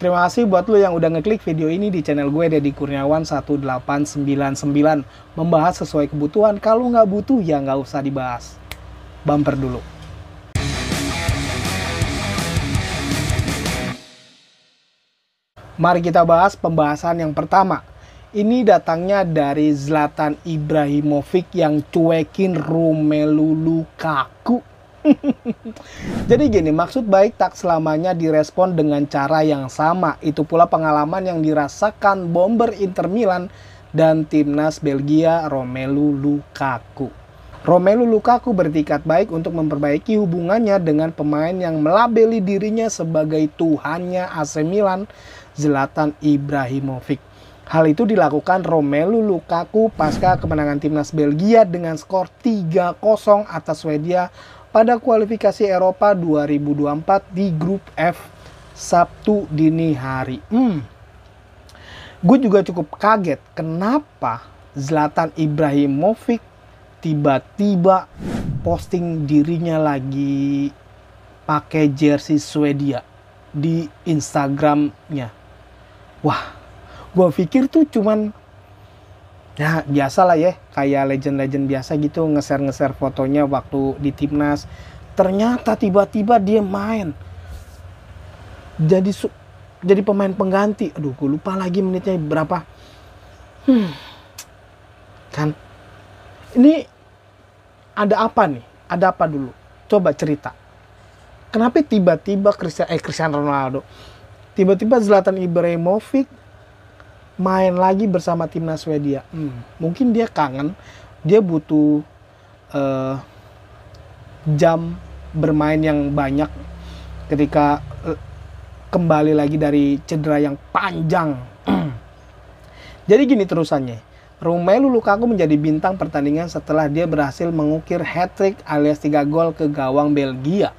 Terima kasih buat lo yang udah ngeklik video ini di channel gue Deddy Kurniawan 1899 Membahas sesuai kebutuhan, kalau nggak butuh ya nggak usah dibahas Bumper dulu Mari kita bahas pembahasan yang pertama ini datangnya dari Zlatan Ibrahimovic yang cuekin Romelu Lukaku Jadi gini, maksud baik tak selamanya direspon dengan cara yang sama. Itu pula pengalaman yang dirasakan bomber Inter Milan dan timnas Belgia Romelu Lukaku. Romelu Lukaku bertikat baik untuk memperbaiki hubungannya dengan pemain yang melabeli dirinya sebagai tuhannya AC Milan, Zlatan Ibrahimovic. Hal itu dilakukan Romelu Lukaku pasca kemenangan timnas Belgia dengan skor 3-0 atas Swedia pada kualifikasi Eropa 2024 di grup F Sabtu dini hari. Hmm. Gue juga cukup kaget kenapa Zlatan Ibrahimovic tiba-tiba posting dirinya lagi pakai jersey Swedia di Instagramnya. Wah, gue pikir tuh cuman ya biasa lah ya kayak legend-legend biasa gitu ngeser-ngeser fotonya waktu di timnas ternyata tiba-tiba dia main jadi jadi pemain pengganti aduh gue lupa lagi menitnya berapa hmm. kan ini ada apa nih ada apa dulu coba cerita kenapa tiba-tiba eh, Cristiano Ronaldo tiba-tiba Zlatan Ibrahimovic main lagi bersama timnas Swedia. Hmm. Mungkin dia kangen, dia butuh uh, jam bermain yang banyak ketika uh, kembali lagi dari cedera yang panjang. Jadi gini terusannya. Romelu Lukaku menjadi bintang pertandingan setelah dia berhasil mengukir hat-trick alias 3 gol ke gawang Belgia.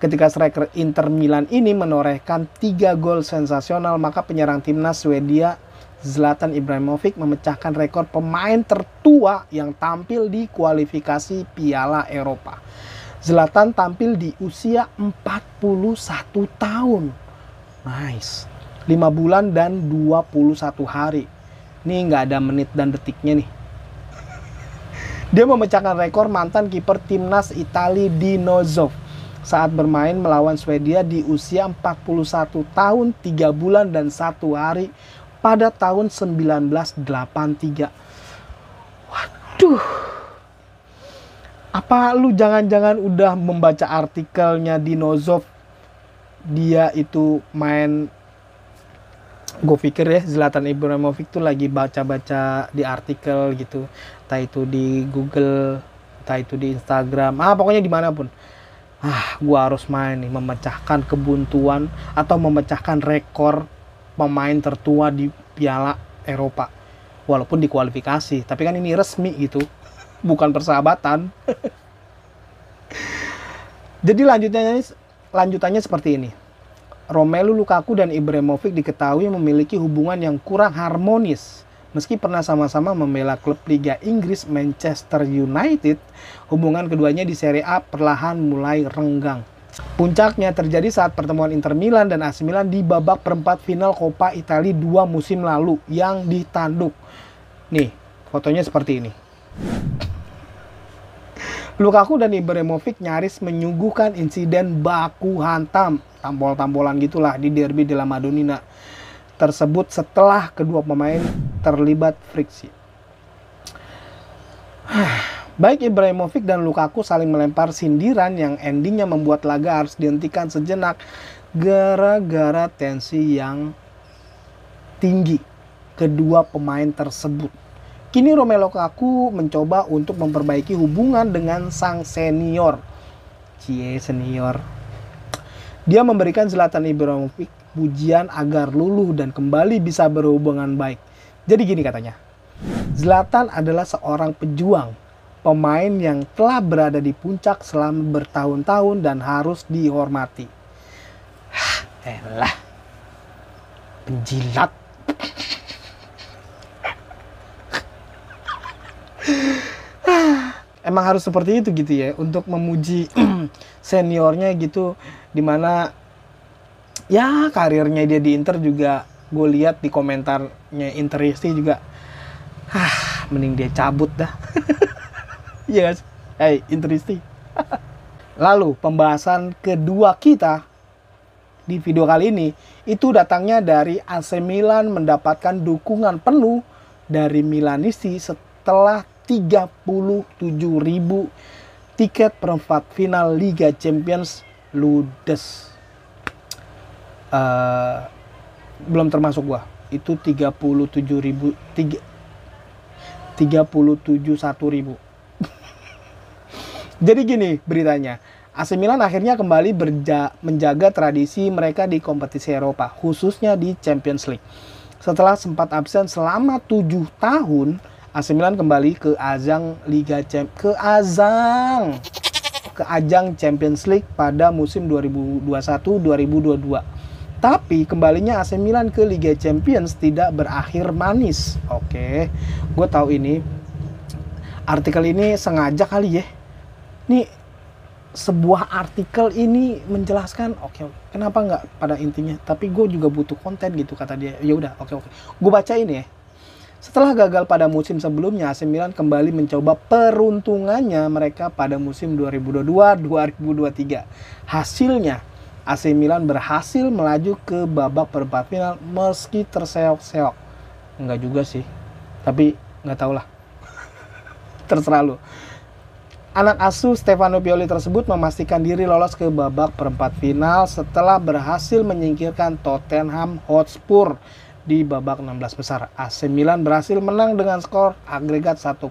Ketika striker Inter Milan ini menorehkan 3 gol sensasional, maka penyerang timnas Swedia Zlatan Ibrahimovic memecahkan rekor pemain tertua yang tampil di kualifikasi Piala Eropa. Zlatan tampil di usia 41 tahun. Nice. 5 bulan dan 21 hari. Nih nggak ada menit dan detiknya nih. Dia memecahkan rekor mantan kiper timnas Itali Dinozov saat bermain melawan Swedia di usia 41 tahun, 3 bulan, dan 1 hari pada tahun 1983. Waduh. Apa lu jangan-jangan udah membaca artikelnya Dinozov dia itu main gue pikir ya Zlatan Ibrahimovic tuh lagi baca-baca di artikel gitu entah itu di Google entah itu di Instagram ah pokoknya dimanapun ah gue harus main nih memecahkan kebuntuan atau memecahkan rekor pemain tertua di Piala Eropa. Walaupun di kualifikasi, tapi kan ini resmi gitu. Bukan persahabatan. Jadi lanjutnya lanjutannya seperti ini. Romelu Lukaku dan Ibrahimovic diketahui memiliki hubungan yang kurang harmonis. Meski pernah sama-sama membela klub Liga Inggris Manchester United, hubungan keduanya di Serie A perlahan mulai renggang. Puncaknya terjadi saat pertemuan Inter Milan dan AC Milan di babak perempat final Coppa Italia dua musim lalu yang ditanduk. Nih, fotonya seperti ini. Lukaku dan Ibrahimovic nyaris menyuguhkan insiden baku hantam, tampol-tampolan gitulah di derby della Madonnina tersebut setelah kedua pemain terlibat friksi. Baik Ibrahimovic dan Lukaku saling melempar sindiran yang endingnya membuat laga harus dihentikan sejenak gara-gara tensi yang tinggi kedua pemain tersebut. Kini Romelu Lukaku mencoba untuk memperbaiki hubungan dengan sang senior. Cie senior. Dia memberikan Zlatan Ibrahimovic pujian agar luluh dan kembali bisa berhubungan baik. Jadi gini katanya. Zlatan adalah seorang pejuang pemain yang telah berada di puncak selama bertahun-tahun dan harus dihormati. Hah, elah. Penjilat. Emang harus seperti itu gitu ya untuk memuji seniornya gitu dimana ya karirnya dia di Inter juga gue lihat di komentarnya Interisti juga ah mending dia cabut dah Iya guys. Hey, eh, interesting. Lalu pembahasan kedua kita di video kali ini itu datangnya dari AC Milan mendapatkan dukungan penuh dari Milanisti setelah ribu tiket perempat final Liga Champions ludes. Uh, belum termasuk gua. Itu tiga tiga puluh ribu tujuh satu ribu jadi gini beritanya, AC Milan akhirnya kembali menjaga tradisi mereka di kompetisi Eropa, khususnya di Champions League. Setelah sempat absen selama tujuh tahun, AC Milan kembali ke ajang Liga Champ ke ajang ke ajang Champions League pada musim 2021-2022. Tapi kembalinya AC Milan ke Liga Champions tidak berakhir manis. Oke, gue tahu ini. Artikel ini sengaja kali ya ini sebuah artikel ini menjelaskan oke okay, kenapa nggak pada intinya tapi gue juga butuh konten gitu kata dia ya udah oke okay, oke okay. gue baca ini ya setelah gagal pada musim sebelumnya AC Milan kembali mencoba peruntungannya mereka pada musim 2022-2023 hasilnya AC Milan berhasil melaju ke babak perempat final meski terseok-seok enggak juga sih tapi nggak tau lah terserah lu Anak asuh Stefano Pioli tersebut memastikan diri lolos ke babak perempat final setelah berhasil menyingkirkan Tottenham Hotspur di babak 16 besar. AC Milan berhasil menang dengan skor agregat 1-0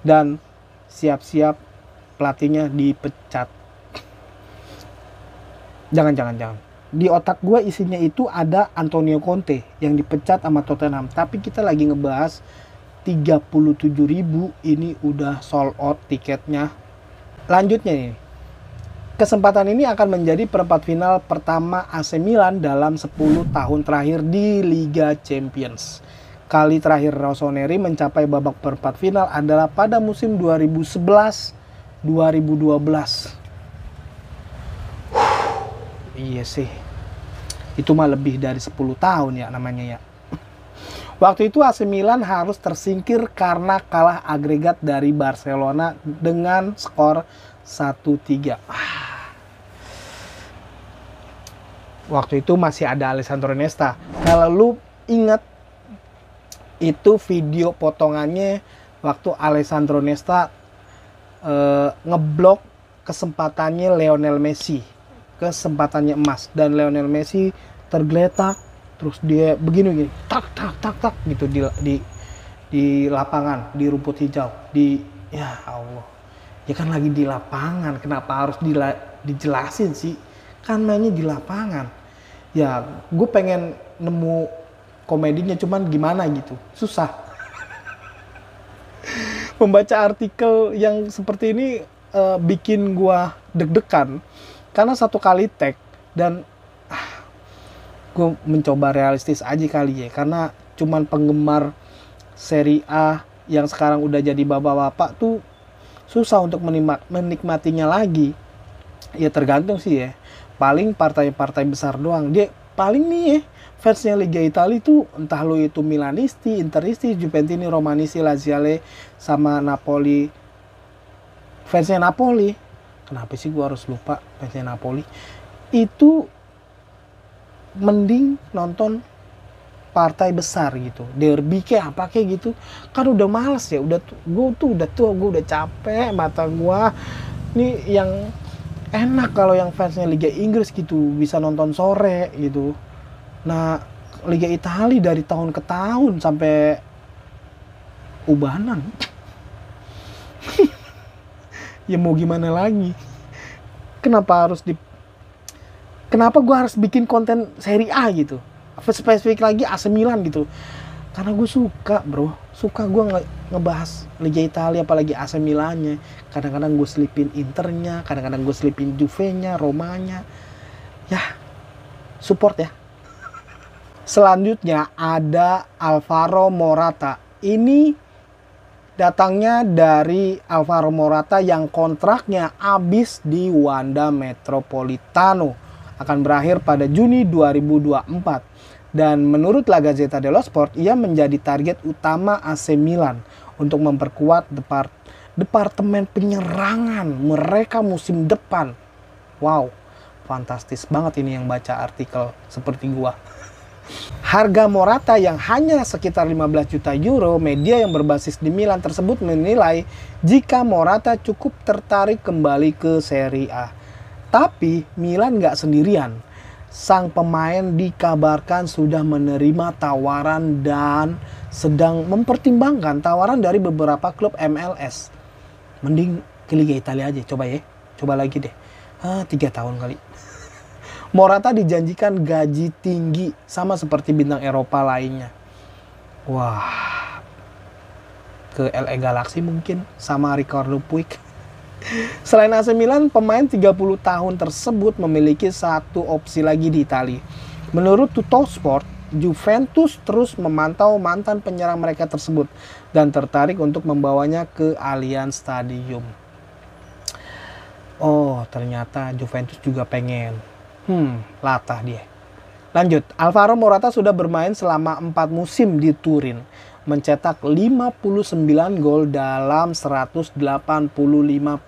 dan siap-siap pelatihnya dipecat. Jangan, jangan, jangan. Di otak gue isinya itu ada Antonio Conte yang dipecat sama Tottenham. Tapi kita lagi ngebahas 37.000 ini udah sold out tiketnya. Lanjutnya nih. Kesempatan ini akan menjadi perempat final pertama AC Milan dalam 10 tahun terakhir di Liga Champions. Kali terakhir Rossoneri mencapai babak perempat final adalah pada musim 2011-2012. Iya sih. Itu mah lebih dari 10 tahun ya namanya ya. Waktu itu AC Milan harus tersingkir karena kalah agregat dari Barcelona dengan skor 1-3. Ah. Waktu itu masih ada Alessandro Nesta. Kalau nah, lu ingat itu video potongannya waktu Alessandro Nesta eh, ngeblok kesempatannya Lionel Messi, kesempatannya emas dan Lionel Messi tergeletak terus dia begini gini tak tak tak tak gitu di di di lapangan di rumput hijau di ya Allah ya kan lagi di lapangan kenapa harus di dijelasin sih kan mainnya di lapangan ya gue pengen nemu komedinya cuman gimana gitu susah membaca artikel yang seperti ini uh, bikin gua deg-degan karena satu kali tag dan gue mencoba realistis aja kali ya karena cuman penggemar seri A yang sekarang udah jadi bapak-bapak tuh susah untuk menikmatinya lagi ya tergantung sih ya paling partai-partai besar doang dia paling nih ya fansnya Liga Italia itu entah lo itu Milanisti, Interisti, Juventini, Romanisti, Laziale sama Napoli fansnya Napoli kenapa sih gue harus lupa fansnya Napoli itu mending nonton partai besar gitu derby kayak apa kayak gitu kan udah males ya udah gue tuh udah tua gue udah capek mata gue ini yang enak kalau yang fansnya Liga Inggris gitu bisa nonton sore gitu nah Liga Italia dari tahun ke tahun sampai ubanan ya mau gimana lagi kenapa harus di kenapa gue harus bikin konten seri A gitu spesifik lagi AC Milan gitu karena gue suka bro suka gue nge ngebahas Liga Italia apalagi AC Milannya kadang-kadang gue selipin Internya kadang-kadang gue selipin Juve-nya Romanya ya support ya selanjutnya ada Alvaro Morata ini datangnya dari Alvaro Morata yang kontraknya habis di Wanda Metropolitano akan berakhir pada Juni 2024. Dan menurut La Gazzetta dello Sport, ia menjadi target utama AC Milan untuk memperkuat depart departemen penyerangan mereka musim depan. Wow, fantastis banget ini yang baca artikel seperti gua. Harga Morata yang hanya sekitar 15 juta euro, media yang berbasis di Milan tersebut menilai jika Morata cukup tertarik kembali ke Serie A. Tapi Milan nggak sendirian. Sang pemain dikabarkan sudah menerima tawaran dan sedang mempertimbangkan tawaran dari beberapa klub MLS. Mending ke Liga Italia aja, coba ya. Coba lagi deh. Ah, tiga tahun kali. Morata dijanjikan gaji tinggi sama seperti bintang Eropa lainnya. Wah, ke LA Galaxy mungkin sama Ricardo Puig. Selain AC Milan, pemain 30 tahun tersebut memiliki satu opsi lagi di Itali. Menurut Tuto Sport, Juventus terus memantau mantan penyerang mereka tersebut dan tertarik untuk membawanya ke Allianz Stadium. Oh, ternyata Juventus juga pengen. Hmm, latah dia. Lanjut, Alvaro Morata sudah bermain selama 4 musim di Turin mencetak 59 gol dalam 185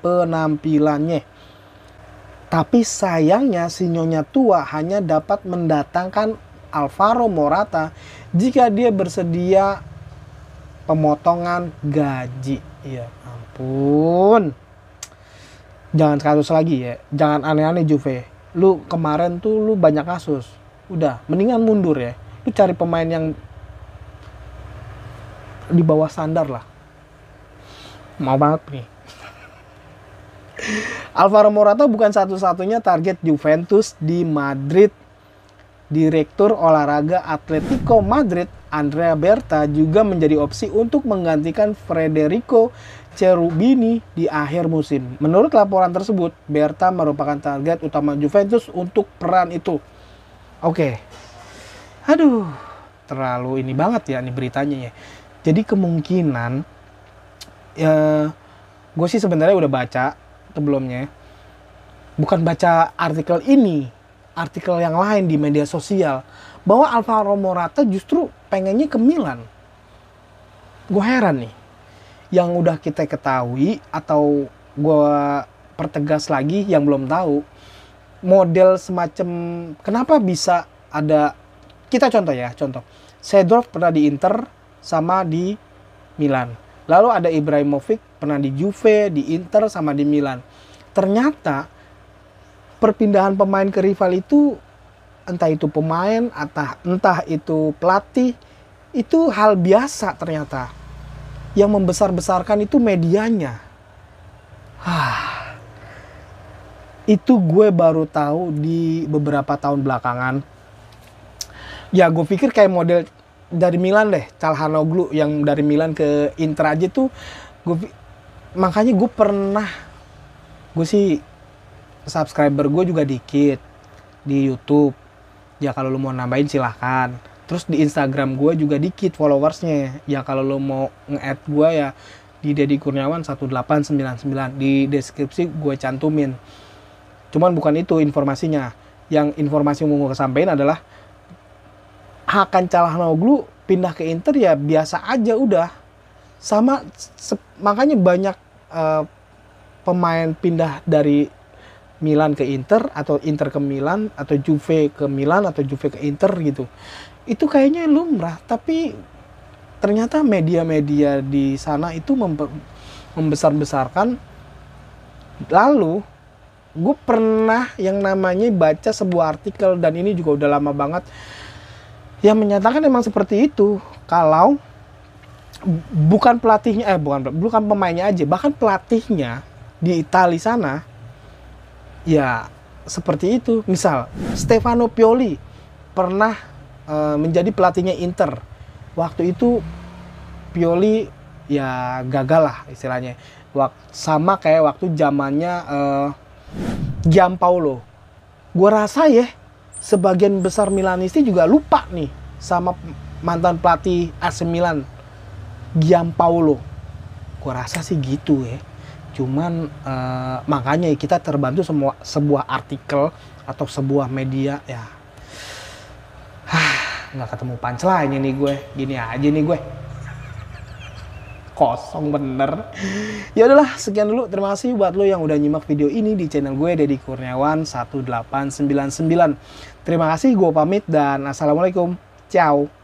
penampilannya. Tapi sayangnya si Nyonya Tua hanya dapat mendatangkan Alvaro Morata jika dia bersedia pemotongan gaji. Ya ampun. Jangan kasus lagi ya. Jangan aneh-aneh Juve. Lu kemarin tuh lu banyak kasus. Udah, mendingan mundur ya. Lu cari pemain yang di bawah standar lah mau banget nih Alvaro Morata bukan satu-satunya target Juventus di Madrid. Direktur Olahraga Atletico Madrid, Andrea Berta, juga menjadi opsi untuk menggantikan Federico Cherubini di akhir musim. Menurut laporan tersebut, Berta merupakan target utama Juventus untuk peran itu. Oke. Okay. Aduh, terlalu ini banget ya ini beritanya ya. Jadi kemungkinan ya gue sih sebenarnya udah baca sebelumnya. Bukan baca artikel ini, artikel yang lain di media sosial bahwa Alvaro Morata justru pengennya ke Milan. Gue heran nih. Yang udah kita ketahui atau gue pertegas lagi yang belum tahu model semacam kenapa bisa ada kita contoh ya contoh Sedorf pernah di Inter sama di Milan. Lalu ada Ibrahimovic pernah di Juve, di Inter sama di Milan. Ternyata perpindahan pemain ke rival itu entah itu pemain atau entah itu pelatih itu hal biasa ternyata. Yang membesar-besarkan itu medianya. Hah. Itu gue baru tahu di beberapa tahun belakangan. Ya gue pikir kayak model dari Milan deh, Calhanoglu yang dari Milan ke Inter aja tuh gue makanya gue pernah gue sih subscriber gue juga dikit di YouTube. Ya kalau lu mau nambahin silahkan. Terus di Instagram gue juga dikit followersnya. Ya kalau lu mau nge-add gue ya di Deddy Kurniawan 1899 di deskripsi gue cantumin. Cuman bukan itu informasinya. Yang informasi yang mau gue kesampaikan adalah Hakan Calhanoglu pindah ke Inter ya biasa aja udah sama makanya banyak uh, pemain pindah dari Milan ke Inter atau Inter ke Milan atau Juve ke Milan atau Juve ke Inter gitu itu kayaknya lumrah tapi ternyata media-media di sana itu membesar-besarkan lalu gue pernah yang namanya baca sebuah artikel dan ini juga udah lama banget yang menyatakan memang seperti itu kalau bukan pelatihnya eh bukan bukan pemainnya aja bahkan pelatihnya di Italia sana ya seperti itu misal Stefano Pioli pernah e, menjadi pelatihnya Inter waktu itu Pioli ya gagal lah istilahnya Wak, sama kayak waktu zamannya e, Gianpaolo gue rasa ya sebagian besar Milanisti juga lupa nih sama mantan pelatih AC Milan Giampaulo, Gua rasa sih gitu ya. Cuman uh, makanya kita terbantu semua sebuah artikel atau sebuah media ya. nggak ketemu punchline nih gue. Gini aja nih gue kosong bener. Ya udahlah, sekian dulu. Terima kasih buat lo yang udah nyimak video ini di channel gue Deddy Kurniawan 1899. Terima kasih, gue pamit dan assalamualaikum. Ciao.